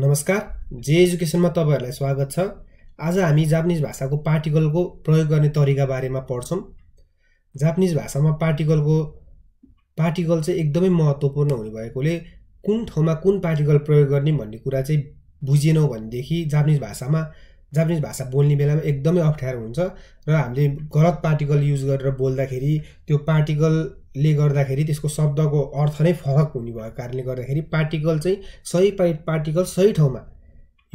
नमस्कार जे एजुकेसनमा तपाईँहरूलाई स्वागत छ आज हामी जापानिज भाषाको पार्टिकलको प्रयोग गर्ने तरिका बारेमा पढ्छौँ जापानिज भाषामा पार्टिकलको पार्टिकल चाहिँ एकदमै महत्त्वपूर्ण हुने भएकोले कुन ठाउँमा कुन पार्टिकल प्रयोग गर्ने भन्ने कुरा चाहिँ बुझेनौँ भनेदेखि जापानिज भाषामा जापानिज भाषा बोल्ने बेलामा एकदमै अप्ठ्यारो हुन्छ र हामीले गलत पार्टिकल युज गरेर बोल्दाखेरि त्यो पार्टिकल ले गर्दाखेरि त्यसको शब्दको अर्थ नै फरक हुने भएको कारणले गर्दाखेरि पार्टिकल चाहिँ सही पार्टिकल सही ठाउँमा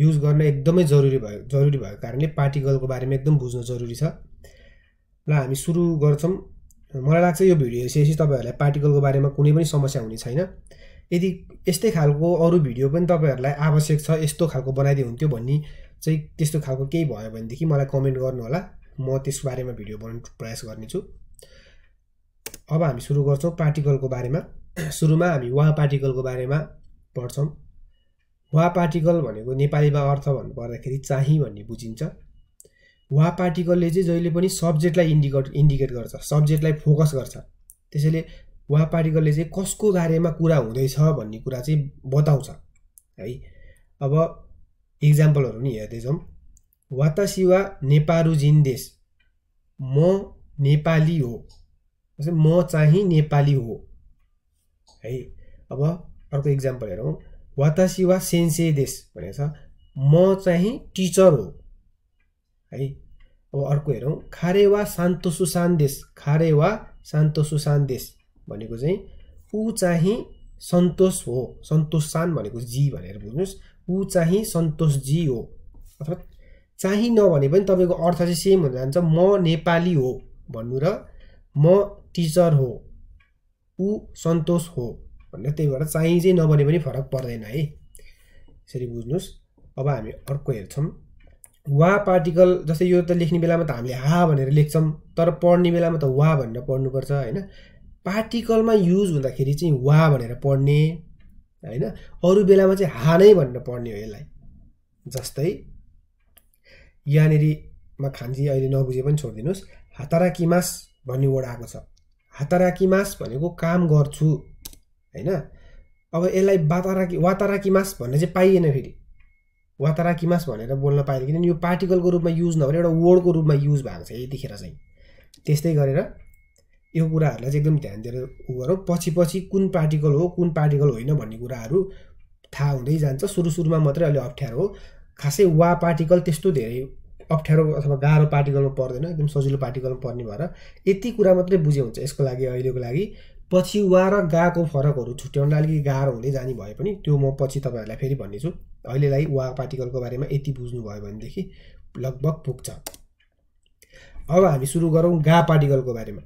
युज गर्न एकदमै जरुरी भयो जरुरी भएको कारणले पार्टिकलको बारेमा एकदम बुझ्न जरुरी छ र हामी सुरु गर्छौँ मलाई लाग्छ यो भिडियो हेरिसकेपछि तपाईँहरूलाई पार्टिकलको बारेमा कुनै पनि समस्या हुने छैन यदि यस्तै खालको अरू भिडियो पनि तपाईँहरूलाई आवश्यक छ यस्तो खालको बनाइदियो हुन्थ्यो भन्ने चाहिँ त्यस्तो खालको केही भयो भनेदेखि मलाई कमेन्ट गर्नुहोला म त्यस बारेमा भिडियो बनाउने प्रयास गर्नेछु अब हामी सुरु गर्छौँ पार्टिकलको बारेमा सुरुमा हामी वा पार्टिकलको बारेमा पढ्छौँ वा पार्टिकल भनेको नेपालीमा अर्थ भन्नुपर्दाखेरि चाहिँ भन्ने बुझिन्छ वा पार्टिकलले चाहिँ जहिले पनि सब्जेक्टलाई इन्डिकेट इन्डिकेट गर्छ सब्जेक्टलाई फोकस गर्छ त्यसैले वा पार्टिकलले चाहिँ कसको बारेमा कुरा हुँदैछ भन्ने कुरा चाहिँ बताउँछ है अब इक्जाम्पलहरू पनि हेर्दैछौँ वातासिवा नेपारू जिन देश म नेपाली हो जस्तै म चाहिँ नेपाली हो है अब अर्को इक्जाम्पल हेरौँ वातासी वा सेन्से देश भनेको छ म चाहिँ टिचर हो है अब अर्को हेरौँ खारे वा शान्तो सुशान देश खारे वा शान्तो सुशान देश भनेको चाहिँ ऊ चाहिँ सन्तोष हो सन्तोष सान भनेको जी भनेर बुझ्नुहोस् ऊ चाहिँ सन्तोष जी हो अथवा चाहिँ नभने पनि तपाईँको अर्थ चाहिँ सेम हुन जान्छ म नेपाली हो भन्नु र म टिचर हो ऊ सन्तोष हो भनेर त्यही भएर चाहिँ चाहिँ नबने पनि फरक पर्दैन है यसरी बुझ्नुहोस् अब हामी अर्को हेर्छौँ वा पार्टिकल जस्तै यो त लेख्ने बेलामा त हामीले हा भनेर लेख्छौँ तर पढ्ने बेलामा त वा भनेर पढ्नुपर्छ होइन पार्टिकलमा युज हुँदाखेरि चाहिँ वा भनेर पढ्ने होइन अरू बेलामा चाहिँ हा नै भनेर पढ्ने हो यसलाई जस्तै यहाँनिरमा खान्जी अहिले नबुझे पनि छोडिदिनुहोस् हातारा किमास भन्ने वर्ड आएको छ हाताराकिमास भनेको काम गर्छु होइन अब यसलाई वाताराकी वाताराकिमास भन्ने चाहिँ पाइएन फेरि वाताराकिमास भनेर बोल्न पाइएन किनभने यो पार्टिकलको रूपमा युज नभएर एउटा वर्डको रूपमा युज भएको छ यतिखेर चाहिँ त्यस्तै गरेर यो कुराहरूलाई चाहिँ एकदम ध्यान दिएर उ गरौँ पछि पछि कुन पार्टिकल हो कुन पार्टिकल होइन भन्ने कुराहरू थाहा हुँदै जान्छ सुरु सुरुमा मात्रै अलि अप्ठ्यारो हो खासै वा पार्टिकल त्यस्तो धेरै अप्ठ्यारो अथवा गाह्रो पार्टिकलमा पर्दैन एकदम सजिलो पार्टिकलमा पर्ने भएर यति कुरा मात्रै बुझे हुन्छ यसको लागि अहिलेको लागि पछि वा र गाको फरकहरू छुट्याउन अलिकति गाह्रो हुँदै जाने भए पनि त्यो म पछि तपाईँहरूलाई फेरि भन्नेछु अहिलेलाई वा पार्टिकलको बारेमा यति बुझ्नुभयो भनेदेखि लगभग पुग्छ अब हामी सुरु गरौँ गा पार्टिकलको बारेमा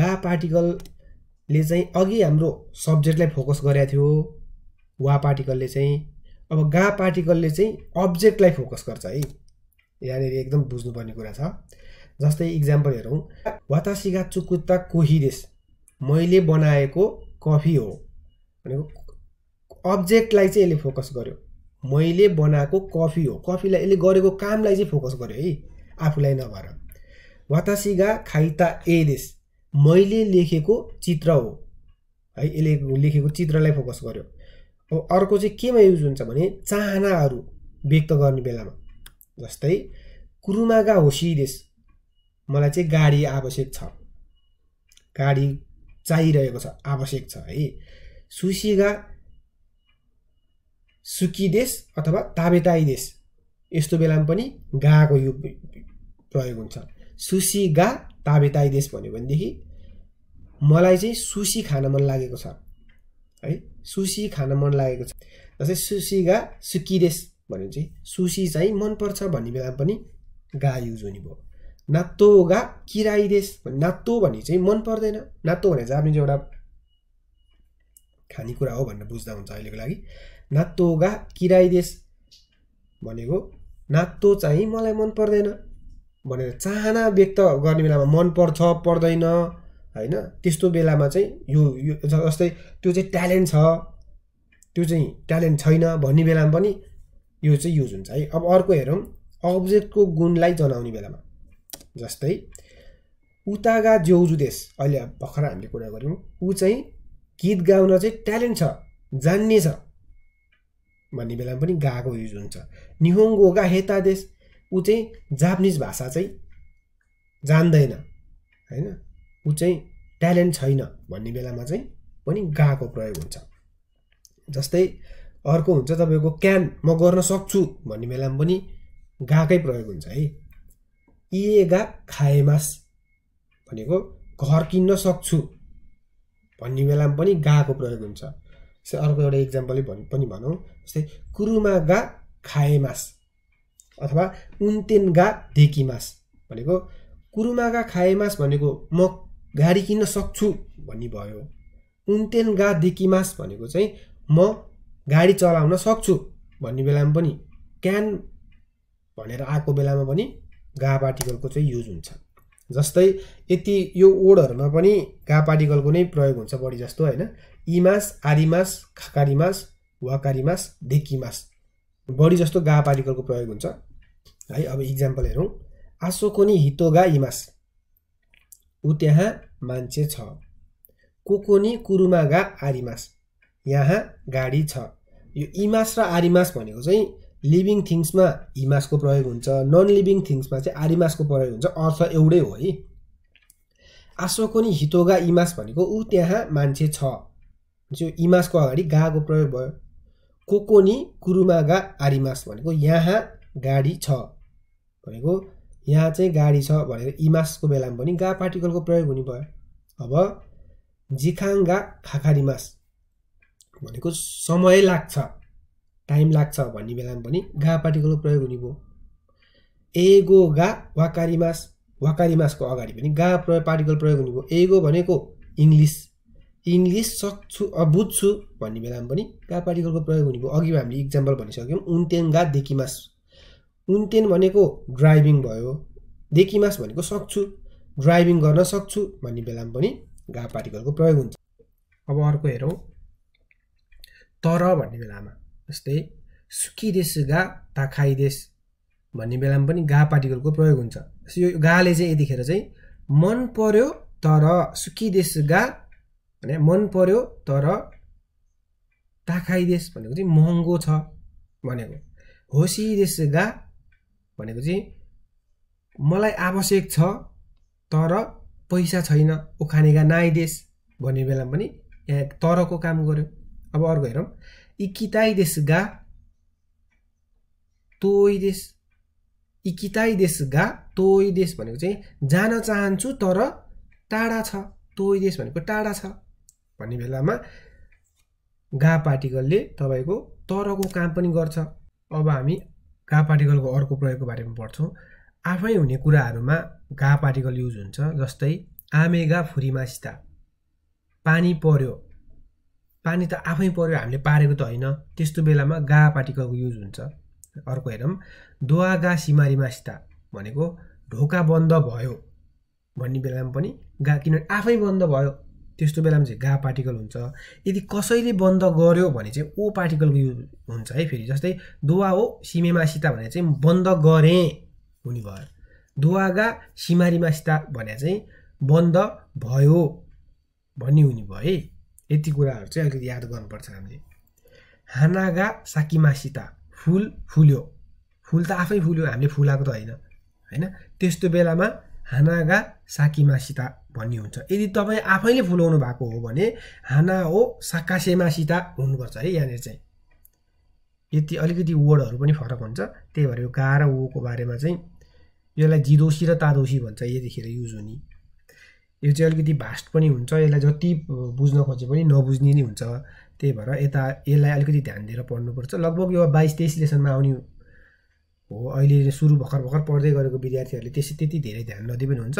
गा पार्टिकलले चाहिँ अघि हाम्रो सब्जेक्टलाई फोकस गरेको थियो वा पार्टिकलले चाहिँ अब गा पार्टिकलले चाहिँ अब्जेक्टलाई फोकस गर्छ है यहाँनिर एकदम बुझ्नुपर्ने कुरा छ जस्तै इक्जाम्पल हेरौँ वातासिगा चुकुत्ता कोही देश मैले बनाएको कफी हो भनेको अब्जेक्टलाई चाहिँ यसले फोकस गर्यो मैले बनाएको कफी हो कफीलाई यसले गरेको कामलाई चाहिँ फोकस गर्यो है आफूलाई नभएर वातासिगा खाइता ए देश मैले लेखेको चित्र हो है यसले लेखेको चित्रलाई फोकस गर्यो अब अर्को चाहिँ केमा युज हुन्छ भने चाहनाहरू व्यक्त गर्ने बेलामा जस्तै कुरुमागा होसिदेस मलाई चाहिँ गाडी आवश्यक छ गाडी चाहिरहेको छ आवश्यक छ है सुसिगा देश अथवा ताबेताई देश यस्तो बेलामा पनि गाको यो प्रयोग हुन्छ सुसी गा ताबेताई देश भन्यो भनेदेखि मलाई चाहिँ सुसी खान मन लागेको छ है सुसी खान मन लागेको छ जस्तै सुसी गा सुकी देश चाहिँ सुसी चाहिँ मनपर्छ भन्ने बेलामा पनि गा युज हुने भयो नात्तो गा किराइदेश नात्तो भन्ने चाहिँ मन पर्दैन नात्तो भने चाहिँ आफ्नो एउटा खानेकुरा हो भनेर बुझ्दा हुन्छ अहिलेको लागि नात्तो गा देश भनेको नात्तो चाहिँ मलाई मन पर्दैन भनेर चाहना व्यक्त गर्ने बेलामा मन पर्छ पर्दैन होइन त्यस्तो बेलामा चाहिँ यो जस्तै त्यो चाहिँ ट्यालेन्ट छ त्यो चाहिँ ट्यालेन्ट छैन भन्ने बेलामा पनि यो चाहिँ युज हुन्छ है अब अर्को हेरौँ अब्जेक्टको गुणलाई जनाउने बेलामा जस्तै उतागा देश अहिले भर्खर हामीले कुरा गऱ्यौँ ऊ चाहिँ गीत गाउन चाहिँ ट्यालेन्ट छ जान्ने छ भन्ने बेलामा पनि गाएको युज हुन्छ निहोङ्गोगा हेता देश ऊ चाहिँ जापानिज भाषा चाहिँ जान्दैन होइन ऊ चाहिँ ट्यालेन्ट छैन भन्ने बेलामा चाहिँ पनि गाको प्रयोग हुन्छ जस्तै अर्को हुन्छ तपाईँको क्यान म गर्न सक्छु भन्ने बेलामा पनि गाकै प्रयोग हुन्छ है ए गा खाएमास भनेको घर किन्न सक्छु भन्ने बेलामा पनि गाको प्रयोग हुन्छ जस्तै अर्को एउटा इक्जाम्पल पनि भनौँ जस्तै कुरुमा गा खाएमास अथवा उन्तेन गा देखिमास भनेको कुरुमा गा खाएमास भनेको म गाडी किन्न सक्छु भन्ने भयो उन्तेन गा देखिमास भनेको चाहिँ म गाडी चलाउन सक्छु भन्ने बेलामा पनि क्यान भनेर आएको बेलामा पनि गा पार्टिकलको चाहिँ युज हुन्छ जस्तै यति यो ओडहरूमा पनि गा पार्टिकलको नै प्रयोग हुन्छ बढी जस्तो होइन इमास आरिमास खाकारीमास वाकारिमास देकिमास बढी जस्तो गा पार्टिकलको प्रयोग हुन्छ है अब इक्जाम्पल हेरौँ नि हितो गा इमास ऊ त्यहाँ मान्छे छ कोकोनी कुरुमा गा आरिमास यहाँ गाडी छ यो इमास र आरिमास भनेको चाहिँ लिभिङ थिङ्समा इमासको प्रयोग हुन्छ नन लिभिङ थिङ्समा चाहिँ आरिमासको प्रयोग हुन्छ अर्थ एउटै हो है आसोकोनी हितोगा इमास भनेको ऊ त्यहाँ मान्छे छ जो इमासको अगाडि गाको प्रयोग भयो कोकोनी गा आरिमास भनेको यहाँ गाडी छ भनेको यहाँ चाहिँ गाडी छ भनेर इमासको बेलामा पनि गा पार्टिकलको प्रयोग हुने भयो अब जिखाङ गा खाखारिमास भनेको समय लाग्छ टाइम लाग्छ भन्ने बेलामा पनि गा पार्टिकलको प्रयोग हुने भयो एगो गा वा कारिमास वा कारिमासको अगाडि पनि गा प्र पार्टिकल प्रयोग हुने भयो एगो भनेको इङ्ग्लिस इङ्ग्लिस सक्छु बुझ्छु भन्ने बेलामा पनि गा पार्टिकलको प्रयोग हुने भयो अघि हामीले इक्जाम्पल भनिसक्यौँ उन्तेन गा देखिमास उन्तेन भनेको ड्राइभिङ भयो देखिमास भनेको सक्छु ड्राइभिङ गर्न सक्छु भन्ने बेलामा पनि गा पार्टिकलको प्रयोग हुन्छ अब अर्को हेरौँ तर भन्ने बेलामा जस्तै सुकी देश गा ताखाई देश भन्ने बेलामा पनि गा पार्टिकलको प्रयोग हुन्छ यो गाले चाहिँ यतिखेर चाहिँ मन पर्यो तर सुकी देश गा भने मन पर्यो तर देश भनेको चाहिँ महँगो छ भनेको होसी देश गा भनेको चाहिँ मलाई आवश्यक छ तर पैसा छैन उखानेगा देश भन्ने बेलामा पनि यहाँ तरको काम गर्यो अब अर्को हेरौँ इकिताई देश गा तोई देश इकिताई देश गा तोई देश भनेको चाहिँ जान चाहन्छु तर टाढा छ तोई देश भनेको टाढा छ भन्ने बेलामा गा पार्टिकलले तपाईँको तरको काम पनि गर्छ अब हामी गा पार्टिकलको अर्को प्रयोगको बारेमा पढ्छौँ आफै हुने कुराहरूमा गा पार्टिकल युज हुन्छ जस्तै आमेगा सिता पानी पर्यो पानी त आफै पऱ्यो हामीले पारेको त होइन त्यस्तो बेलामा गा पार्टिकलको युज हुन्छ अर्को हेरौँ दोआ गा सिमारी सिता भनेको ढोका बन्द भयो भन्ने बेलामा पनि गा किनभने आफै बन्द भयो त्यस्तो बेलामा चाहिँ गा पार्टिकल हुन्छ यदि कसैले बन्द गर्यो भने चाहिँ ओ पार्टिकलको युज हुन्छ है फेरि जस्तै दुवा हो सिमेमा सिता भने चाहिँ बन्द गरेँ हुने भयो दुवा गा सिमारीमासिता भने चाहिँ बन्द भयो भन्ने हुने भयो है यति कुराहरू चाहिँ अलिकति याद गर्नुपर्छ हामीले हानागा साकिमासिता फुल फुल्यो फुल त आफै फुल्यो हामीले फुलाएको त होइन होइन त्यस्तो बेलामा हानागा साकिमासिता भन्ने हुन्छ यदि तपाईँ आफैले फुलाउनु भएको हो भने हाना हो साकासेमासिता हुनुपर्छ है यहाँनिर चाहिँ यति अलिकति वर्डहरू पनि फरक हुन्छ त्यही भएर यो गा र ओको बारेमा चाहिँ यसलाई जिदोसी र तादोसी भन्छ यतिखेर युज हुने यो चाहिँ अलिकति भास्ट पनि हुन्छ यसलाई जति बुझ्न खोजे पनि नबुझ्ने नै हुन्छ त्यही भएर यता यसलाई अलिकति ध्यान दिएर पढ्नुपर्छ लगभग यो बाइस तेइस लेसनमा आउने हो अहिले सुरु भर्खर भर्खर पढ्दै गरेको विद्यार्थीहरूले त्यसै त्यति धेरै ध्यान नदिए पनि हुन्छ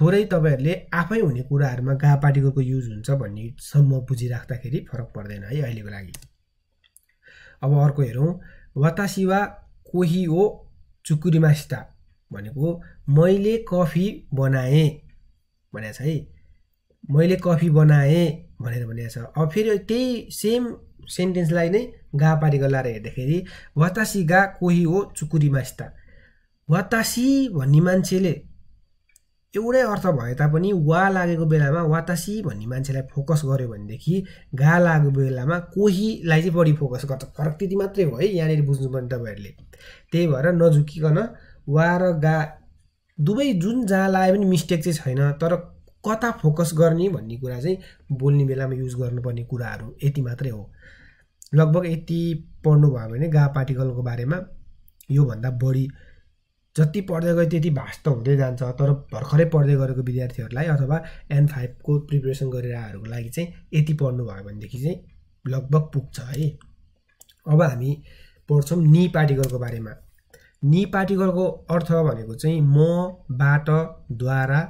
थोरै तपाईँहरूले आफै हुने कुराहरूमा गा युज हुन्छ भन्नेसम्म बुझिराख्दाखेरि फरक पर्दैन है अहिलेको लागि अब अर्को हेरौँ वातासिवा कोही हो चुकुरीमास्ता भनेको मैले कफी बनाएँ भनेको छ है मैले कफी बनाएँ भनेर भनेको छ अब फेरि त्यही सेम सेन्टेन्सलाई नै गा पारी गलाएर हेर्दाखेरि वातासी गा कोही हो चुकुरी मास्ता वातासी भन्ने मान्छेले एउटै अर्थ भए तापनि वा लागेको बेलामा वातासी भन्ने मान्छेलाई फोकस गर्यो भनेदेखि गा लागेको बेलामा कोहीलाई चाहिँ बढी फोकस गर्छ फरक त्यति मात्रै हो है यहाँनिर बुझ्नुपर्ने तपाईँहरूले त्यही भएर नझुकिकन वा र गा दुवै जुन जहाँ लगाए पनि मिस्टेक चाहिँ छैन तर कता फोकस गर्ने भन्ने कुरा चाहिँ बोल्ने बेलामा युज गर्नुपर्ने कुराहरू यति मात्रै हो लगभग यति पढ्नुभयो भने गा पार्टिकलको बारेमा योभन्दा बढी जति पढ्दै गयो त्यति भाष त हुँदै जान्छ तर भर्खरै पढ्दै गरेको विद्यार्थीहरूलाई अथवा एन फाइभको प्रिपेरेसन गरिरहेको लागि चाहिँ यति पढ्नु पढ्नुभयो भनेदेखि चाहिँ लगभग पुग्छ है अब हामी पढ्छौँ नि पार्टिकलको बारेमा नि पार्टिकलको अर्थ भनेको चाहिँ म बाट द्वारा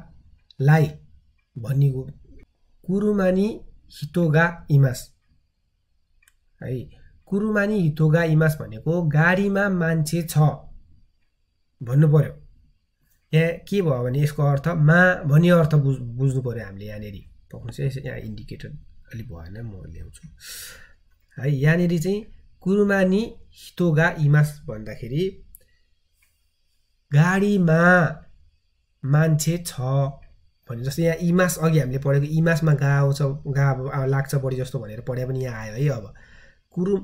लाई भन्ने कुरुमानी हितोगा इमास है कुरुमानी हितोगा इमास भनेको गाडीमा मान्छे छ भन्नु पऱ्यो यहाँ के भयो भने यसको अर्थ मा भन्ने अर्थ बुझ बुझ्नु पऱ्यो हामीले यहाँनिर पक्नुहोस् यहाँ इन्डिकेटर अलिक भएन म ल्याउँछु है यहाँनिर चाहिँ कुरुमानी हितोगा इमास भन्दाखेरि गाडीमा मान्छे छ भने जस्तो यहाँ इमास अघि हामीले पढेको इमासमा गा आउँछ गा लाग्छ बढी जस्तो भनेर पढे पनि यहाँ आयो है अब कुरु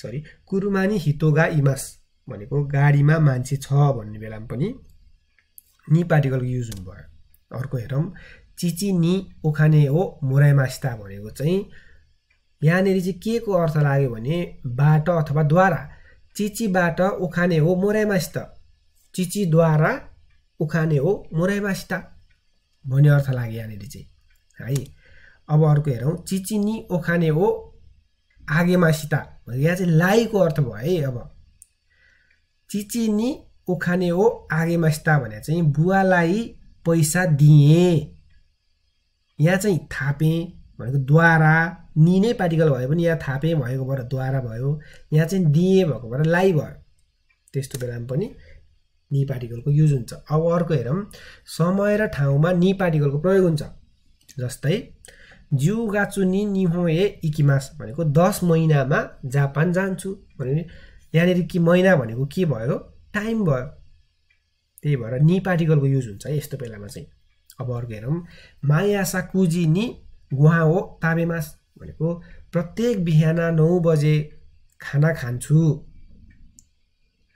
सरी कुरुमानी हितोगा इमास भनेको गाडीमा मान्छे छ भन्ने बेलामा पनि नि पार्टिकलको युज हुनुभयो अर्को हेरौँ चिची नि ओखाने हो मोराइमास्ता भनेको चाहिँ यहाँनिर चाहिँ के को अर्थ लाग्यो भने बाटो अथवा द्वारा चिचीबाट उखाने हो मोराइमास्ता चिचीद्वारा उखाने हो मोराइबासिता भन्ने अर्थ लाग्यो यहाँनिर चाहिँ है अब अर्को हेरौँ चिचिनी ओखाने हो आगेमासिता यहाँ चाहिँ लाईको अर्थ भयो है अब चिचिनी उखाने हो आगेमासित भने चाहिँ बुवालाई पैसा दिएँ यहाँ चाहिँ थापेँ भनेको द्वारा नि नै पार्टिकल भए पनि यहाँ थापेँ भएकोबाट द्वारा भयो यहाँ चाहिँ दिएँ भएकोबाट लाइ भयो त्यस्तो बेलामा पनि नि पार्टिकलको युज हुन्छ अब अर्को हेरौँ समय र ठाउँमा नि पार्टिकलको प्रयोग हुन्छ जस्तै ज्यु गाचुनि निहोए इकिमास भनेको दस महिनामा जापान जान्छु भने यहाँनिर कि महिना भनेको के भयो टाइम भयो त्यही भएर नि पार्टिकलको युज हुन्छ है यस्तो बेलामा चाहिँ अब अर्को हेरौँ मायासा कुजी नि गुहा हो ताबेमास भनेको प्रत्येक बिहान नौ बजे खाना खान्छु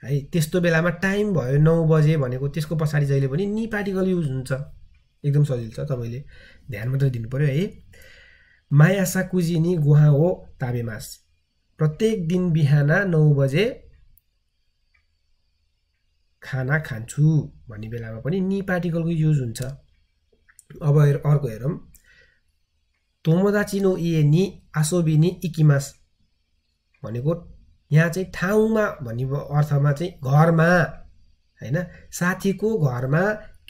है त्यस्तो बेलामा टाइम भयो नौ बजे भनेको त्यसको पछाडि जहिले पनि नि पार्टिकल युज हुन्छ एकदम सजिलो छ तपाईँले ध्यान मात्रै दिनु पऱ्यो है मायासा कुजिनी गुहा हो ताबेमास प्रत्येक दिन बिहान नौ बजे खाना खान्छु भन्ने बेलामा पनि नि पार्टिकलको युज हुन्छ अब अर्को हेरौँ चिनो इए नि आसोबिनी इकिमास भनेको यहाँ चाहिँ ठाउँमा भन्ने अर्थमा चाहिँ घरमा होइन साथीको घरमा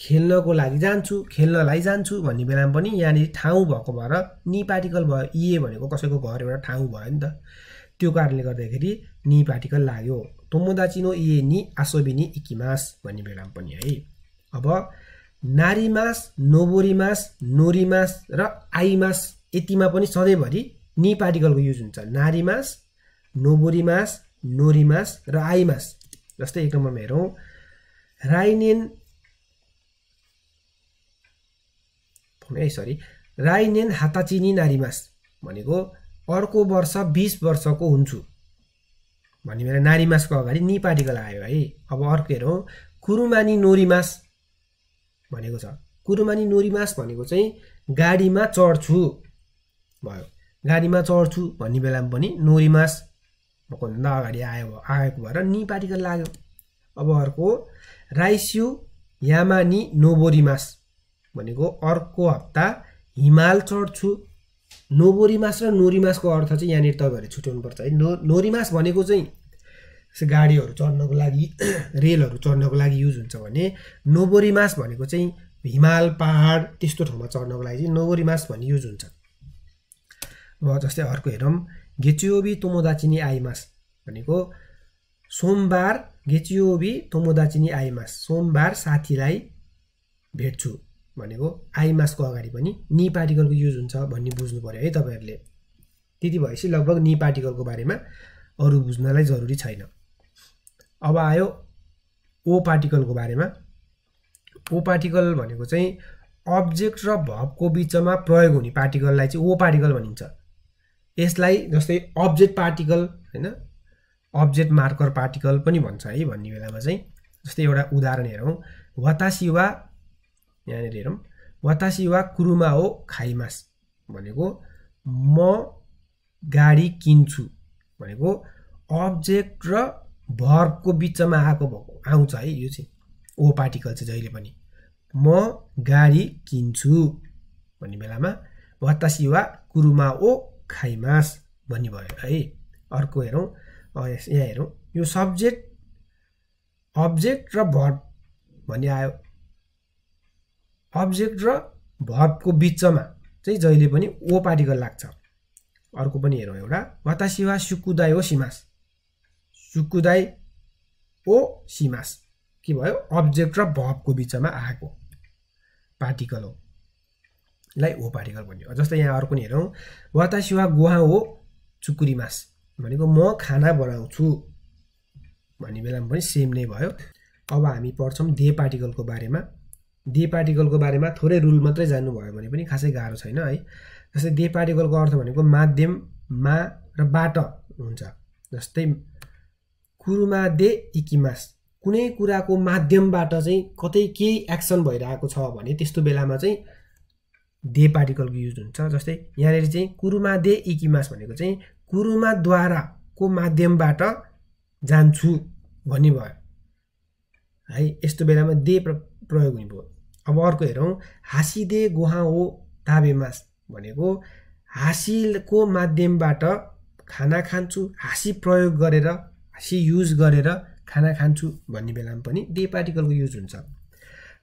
खेल्नको लागि जान्छु खेल्नलाई जान्छु भन्ने बेलामा पनि यहाँनिर ठाउँ भएको भएर नि पार्टिकल भयो इए भनेको कसैको घर एउटा ठाउँ भयो नि त त्यो कारणले गर्दाखेरि नि पार्टिकल लाग्यो तोमोदाचिनो इए नि आसोबिनी इकिमास भन्ने बेलामा पनि है अब नारीमास नोबोरीमास नोरीमास र आइमास यतिमा पनि सधैँभरि नि पार्टिकलको युज हुन्छ नारीमास नोबोरिमास नोरीमास र आइमास जस्तै एक नम्बरमा हेरौँ राइनेन है सरी राइनेन हाताचिनी नारीमास भनेको अर्को वर्ष बिस वर्षको हुन्छु भन्ने बेला नारीमासको अगाडि नि पार्टिकल आयो है अब अर्को हेरौँ कुरुमानी नोरीमास भनेको छ कुरुमानी नोरीमास भनेको चाहिँ गाडीमा चढ्छु भयो गाडीमा चढ्छु भन्ने बेलामा पनि नोरीमास भन्दा अगाडि आयो आएको भएर निपाटीको लाग्यो अब अर्को राइस्यु यामानी मास भनेको अर्को हप्ता हिमाल चढ्छु नोबोरी मास र नोरिमासको अर्थ चाहिँ यहाँनिर तपाईँहरूले पर्छ है नो नोरिमास भनेको चाहिँ गाडीहरू चढ्नको लागि रेलहरू चढ्नको लागि युज हुन्छ भने नोबोरी मास भनेको चाहिँ हिमाल पहाड त्यस्तो ठाउँमा चढ्नको लागि चाहिँ मास भन्ने युज हुन्छ अब जस्तै अर्को हेरौँ 月曜日友達に会います。भनेको सोमबार गेचियोबी तोमोदाचिनी आइमास सोमबार साथीलाई भेट्छु भनेको आइमासको अगाडि पनि नि पार्टिकलको युज हुन्छ भन्ने बुझ्नु पऱ्यो है तपाईँहरूले त्यति भएपछि लगभग नि पार्टिकलको बारेमा अरू बुझ्नलाई जरुरी छैन अब आयो ओ पार्टिकलको बारेमा ओ पार्टिकल भनेको चाहिँ अब्जेक्ट र भबको बिचमा प्रयोग हुने पार्टिकललाई चाहिँ ओ पार्टिकल भनिन्छ यसलाई जस्तै अब्जेक्ट पार्टिकल होइन अब्जेक्ट मार्कर पार्टिकल पनि भन्छ है भन्ने बेलामा चाहिँ जस्तै एउटा उदाहरण हेरौँ वातासिवा यहाँनिर हेरौँ वातासिवा कुरुमा हो खाइमास भनेको म गाडी किन्छु भनेको अब्जेक्ट र भर्बको बिचमा आएको भएको आउँछ है यो चाहिँ ओ पार्टिकल चाहिँ जहिले पनि म गाडी किन्छु भन्ने बेलामा वातासिवा कुरुमा ओ खाइमास भयो है अर्को हेरौँ यहाँ हेरौँ यो सब्जेक्ट अब्जेक्ट र भर्ब भन्ने आयो अब्जेक्ट र भर्बको बिचमा चाहिँ जहिले पनि ओ पार्टिकल लाग्छ अर्को पनि हेरौँ एउटा वातासिवा सुकुदाई हो सिमास सुकुदाई ओ सिमास के भयो अब्जेक्ट र भर्बको बिचमा आएको पार्टिकल हो लाई हो पार्टिकल भन्यो जस्तै यहाँ अर्को नि हेरौँ वातासिवा गुहा हो चुकुरी मास भनेको म खाना बनाउँछु भन्ने बेलामा पनि सेम नै भयो अब हामी पढ्छौँ दे पार्टिकलको बारेमा दे पार्टिकलको बारेमा थोरै रुल मात्रै जान्नुभयो भने पनि खासै गाह्रो छैन है जस्तै दे पार्टिकलको अर्थ भनेको माध्यममा र बाट हुन्छ जस्तै कुरुमा दे इकिमास कुनै कुराको माध्यमबाट चाहिँ कतै केही एक्सन भइरहेको छ भने त्यस्तो बेलामा चाहिँ दे पार्टिकलको युज हुन्छ जस्तै यहाँनिर चाहिँ कुरुमा दे इकिमास भनेको चाहिँ कुरुमाद्वाराको माध्यमबाट जान्छु भन्ने भयो है यस्तो बेलामा दे प्र प्रयोग हुने भयो अब अर्को हेरौँ हाँसी दे गोहा हो मास भनेको हाँसीको माध्यमबाट खाना खान्छु हाँसी प्रयोग गरेर हाँसी युज गरेर खाना खान्छु भन्ने बेलामा पनि दे पार्टिकलको युज हुन्छ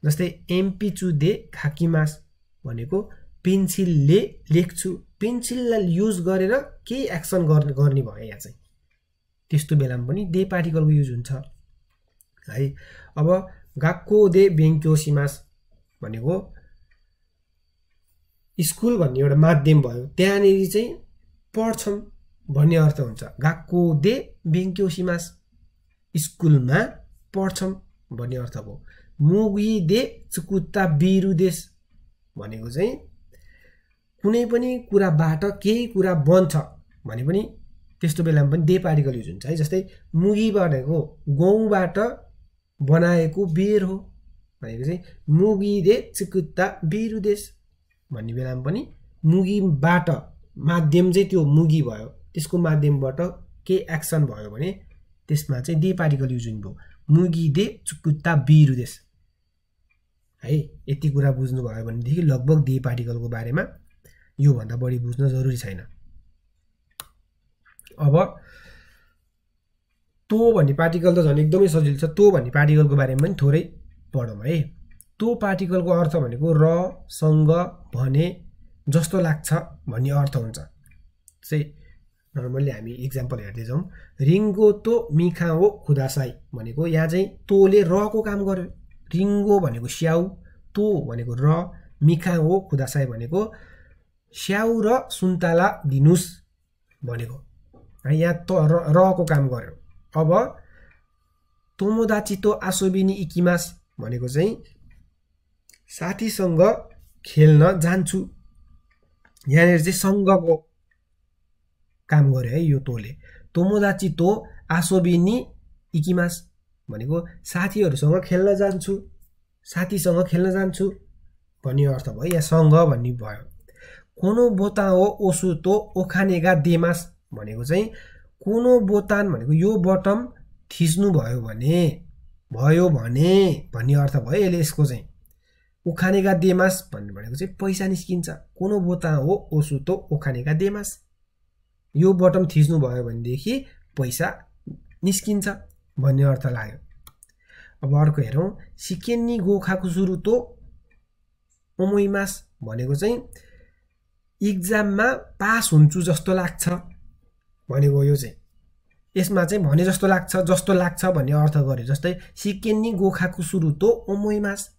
जस्तै एमपिचु दे खाकी मास भनेको पेन्सिलले लेख्छु पेन्सिललाई युज गरेर केही एक्सन गर्ने भयो यहाँ चाहिँ त्यस्तो बेलामा पनि दे पार्टिकलको युज हुन्छ है अब गाको दे बेङ्क्यो सिमास भनेको स्कुल भन्ने एउटा माध्यम भयो त्यहाँनिर चाहिँ पढ्छौँ भन्ने अर्थ हुन्छ गाको दे बेङ्क्यो सिमास स्कुलमा पढ्छौँ भन्ने अर्थ भयो मुगी दे चुकुत्ता बिरुदेश भनेको चाहिँ कुनै पनि कुराबाट केही कुरा बन्छ भने पनि त्यस्तो बेलामा पनि दे पार्टिकल युज हुन्छ है जस्तै मुगी भनेको गहुँबाट बनाएको बेर हो भनेको चाहिँ मुगी दे चिकुत्ता देश भन्ने बेलामा पनि मुगीबाट माध्यम चाहिँ त्यो मुगी भयो त्यसको माध्यमबाट केही एक्सन भयो भने त्यसमा चाहिँ दे पार्टिकल युज भयो मुगी दे चुकुत्ता बिरुदेश है यति कुरा बुझ्नुभयो भनेदेखि लगभग दे पार्टिकलको बारेमा योभन्दा बढी बुझ्न जरुरी छैन अब तो भन्ने पार्टिकल त झन् एकदमै सजिलो छ तो भन्ने पार्टिकलको बारेमा पनि थोरै पढौँ है तो पार्टिकलको अर्थ भनेको र सँग भने जस्तो लाग्छ भन्ने अर्थ हुन्छ चाहिँ नर्मल्ली हामी इक्जाम्पल हेर्दै जाउँ रिङ्गो तो मिखा हो खुदासाई भनेको यहाँ चाहिँ तोले रको काम गर्यो रिङ्गो भनेको स्याउ तो भनेको र मिखा हो खुदासाई भनेको स्याउ र सुन्तला दिनुहोस् भनेको है यहाँ त रको काम गर्यो अब तोमोदाचितो आसोबिनी इकिमास भनेको चाहिँ साथीसँग खेल्न जान्छु यहाँनिर चाहिँ सङ्घको काम गर्यो है यो तोले तोमोदाचितो आसोबिनी इकिमास भनेको साथीहरूसँग खेल्न जान्छु साथीसँग खेल्न जान्छु भन्ने अर्थ भयो या सँग भन्ने भयो कोनो बोता हो ओसु तो ओखानेगा देमास भनेको चाहिँ कोनो बोतान भनेको यो बटम थिच्नु भयो भने भयो भने भन्ने अर्थ भयो यसले यसको चाहिँ उखानेगा देमास भन्ने भनेको चाहिँ पैसा निस्किन्छ कोनो बोता हो ओसु तो ओखानेका देमास यो बटम थिच्नु भयो भनेदेखि पैसा निस्किन्छ भन्ने अर्थ लाग्यो अब अर्को हेरौँ सिकेन्नी गोखाको सुरु तो ओमोइमास भनेको चाहिँ इक्जाममा पास हुन्छु जस्तो लाग्छ भनेको यो चाहिँ यसमा चाहिँ भने जस्तो लाग्छ जस्तो लाग्छ भन्ने अर्थ गर्यो जस्तै सिकेन्नी गोखाको सुरु तो ओमोइमास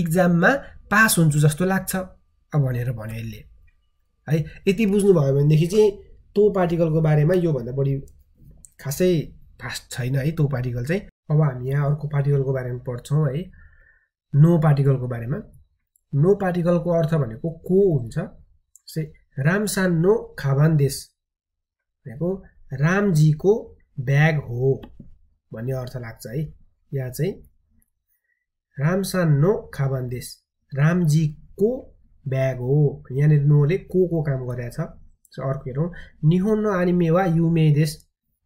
इक्जाममा पास हुन्छु जस्तो लाग्छ भनेर भन्यो यसले है यति बुझ्नुभयो भनेदेखि चाहिँ तो पार्टिकलको बारेमा योभन्दा बढी खासै फास्ट छैन है त्यो पार्टिकल चाहिँ अब हामी यहाँ अर्को पार्टिकलको बारेमा पढ्छौँ है नो पार्टिकलको बारेमा नो पार्टिकलको अर्थ भनेको को हुन्छ राम सान नो देश भनेको रामजीको ब्याग हो भन्ने अर्थ लाग्छ है यहाँ चाहिँ राम सान नो देश रामजीको ब्याग हो यहाँनिर नोले को को काम गरेछ अर्को हेरौँ निहोन वा युमे देश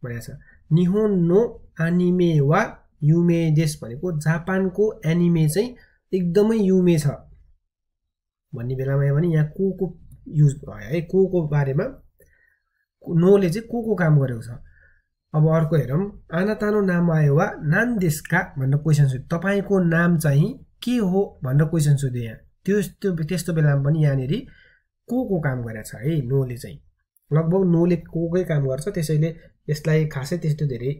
भनेको छ निहोन नो एनिमे वा युमे देश भनेको जापानको एनिमे चाहिँ एकदमै युमे छ भन्ने बेलामा पनि भने यहाँ को को युज भयो है को को बारेमा नोले चाहिँ को को काम गरेको छ अब अर्को हेरौँ आनातानो नाम आयो वा नान देशका भनेर क्वेसन सोध्यो तपाईँको नाम चाहिँ के हो भनेर क्वेसन सोध्यो यहाँ त्यो त्यो त्यस्तो बेलामा पनि यहाँनिर को को काम गरेको छ है नोले चाहिँ लगभग नोले कोकै काम गर्छ त्यसैले यसलाई खासै त्यस्तो धेरै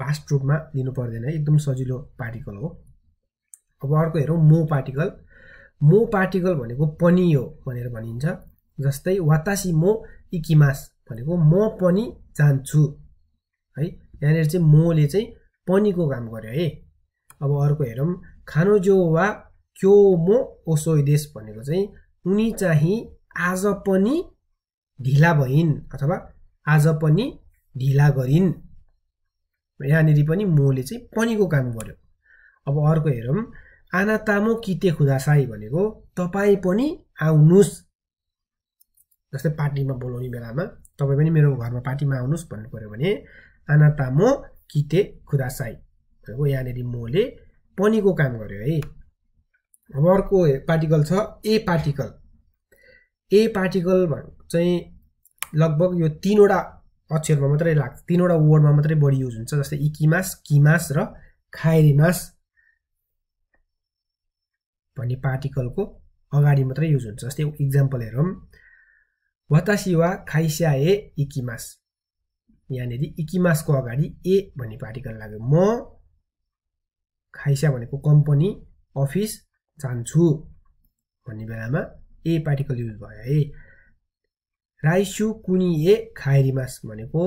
भास्ट रूपमा लिनु पर्दैन एकदम सजिलो पार्टिकल हो अब अर्को हेरौँ मो पार्टिकल मो पार्टिकल भनेको पनि हो भनेर भनिन्छ जस्तै वातासी मो इकिमास भनेको म पनि जान्छु है यहाँनिर चाहिँ मोले चाहिँ पनिको काम गर्यो है अब अर्को हेरौँ खानोजो वा क्यो मो देश भनेको चाहिँ उनी चाहिँ आज पनि ढिला भइन् अथवा आज पनि ढिला गरिन् यहाँनिर पनि मोले चाहिँ पनिको काम गर्यो अब अर्को हेरौँ आना तामो किते खुदासाई भनेको तपाईँ पनि आउनुहोस् जस्तै पार्टीमा बोलाउने बेलामा तपाईँ पनि मेरो घरमा पार्टीमा आउनुहोस् भन्नु पऱ्यो भने आना तामो किते खुदासाई भनेको यहाँनिर मोले पनिको काम गर्यो है अब अर्को पार्टिकल छ ए पार्टिकल ए पार्टिकल चाहिँ लगभग यो तिनवटा अक्षरमा मात्रै लाग्छ तिनवटा वर्डमा मात्रै बढी युज हुन्छ जस्तै इकिमास किमास र खाइरिमास भन्ने पार्टिकलको अगाडि मात्रै युज हुन्छ जस्तै इक्जाम्पल हेरौँ वतासी वा खाइस्या ए इकिमास यहाँनिर इकिमासको अगाडि ए भन्ने पार्टिकल लाग्यो म खाइस्या भनेको कम्पनी अफिस जान्छु भन्ने बेलामा ए पार्टिकल युज भयो है राइसु कुनिए खाइरिमास भनेको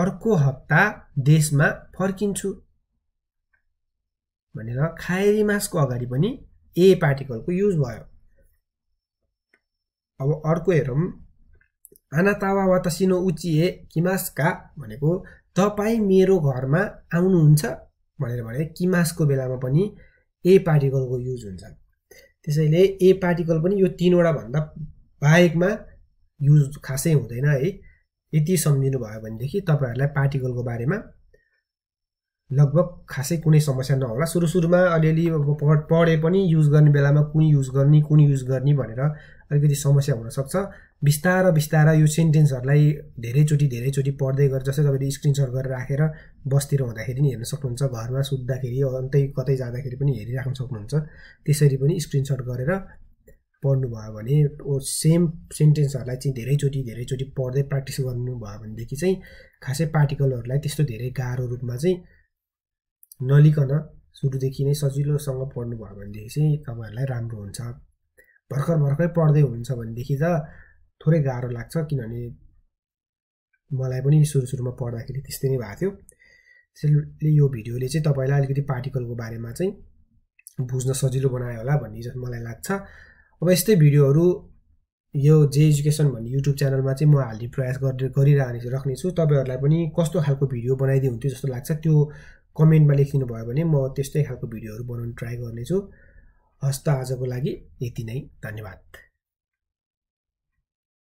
अर्को हप्ता देशमा फर्किन्छु भनेर खाइरिमासको अगाडि पनि ए पार्टिकलको युज भयो अब अर्को हेरौँ आनातावा वा तसिनो उचिए किमासका भनेको तपाईँ मेरो घरमा आउनुहुन्छ भनेर भने किमासको बेलामा पनि ए पार्टिकलको युज हुन्छ त्यसैले ए पार्टिकल पनि यो तिनवटा भन्दा बाहेकमा युज खासै हुँदैन है यति सम्झिनु भयो भनेदेखि तपाईँहरूलाई पार्टिकलको बारेमा लगभग खासै कुनै समस्या नहोला सुरु सुरुमा अलिअलि अब पढे पनि युज गर्ने बेलामा कुन युज गर्ने कुन युज गर्ने भनेर अलिकति समस्या हुनसक्छ बिस्तार बिस्तार यो सेन्टेन्सहरूलाई धेरैचोटि धेरैचोटि पढ्दै गरेर जस्तै तपाईँले स्क्रिनसट गरेर राखेर बसतिर हुँदाखेरि नि हेर्न सक्नुहुन्छ घरमा सुत्दाखेरि अन्तै कतै जाँदाखेरि पनि हेरिराख्न सक्नुहुन्छ त्यसरी पनि स्क्रिनसट गरेर पढ्नुभयो भने सेम सेन्टेन्सहरूलाई चाहिँ धेरैचोटि धेरैचोटि पढ्दै प्र्याक्टिस गर्नुभयो भनेदेखि चाहिँ खासै पार्टिकलहरूलाई त्यस्तो धेरै गाह्रो रूपमा चाहिँ नलिकन सुरुदेखि नै सजिलोसँग पढ्नुभयो भनेदेखि चाहिँ तपाईँहरूलाई राम्रो हुन्छ भर्खर भर्खरै पढ्दै हुनुहुन्छ भनेदेखि त थोरै गाह्रो लाग्छ किनभने मलाई पनि सुरु सुरुमा पढ्दाखेरि त्यस्तै नै भएको थियो त्यसैले यो भिडियोले चाहिँ तपाईँलाई अलिकति पार्टिकलको बारेमा चाहिँ बुझ्न सजिलो बनायो होला भन्ने मलाई लाग्छ अब यस्तै भिडियोहरू यो जे एजुकेसन भन्ने युट्युब च्यानलमा चाहिँ म हाल्ने प्रयास गरेर गरिरहने राख्नेछु तपाईँहरूलाई पनि कस्तो खालको भिडियो बनाइदिए हुन्थ्यो जस्तो लाग्छ त्यो कमेन्टमा लेखिदिनु भयो भने म त्यस्तै खालको भिडियोहरू बनाउनु ट्राई गर्नेछु हस्त आजको लागि यति नै धन्यवाद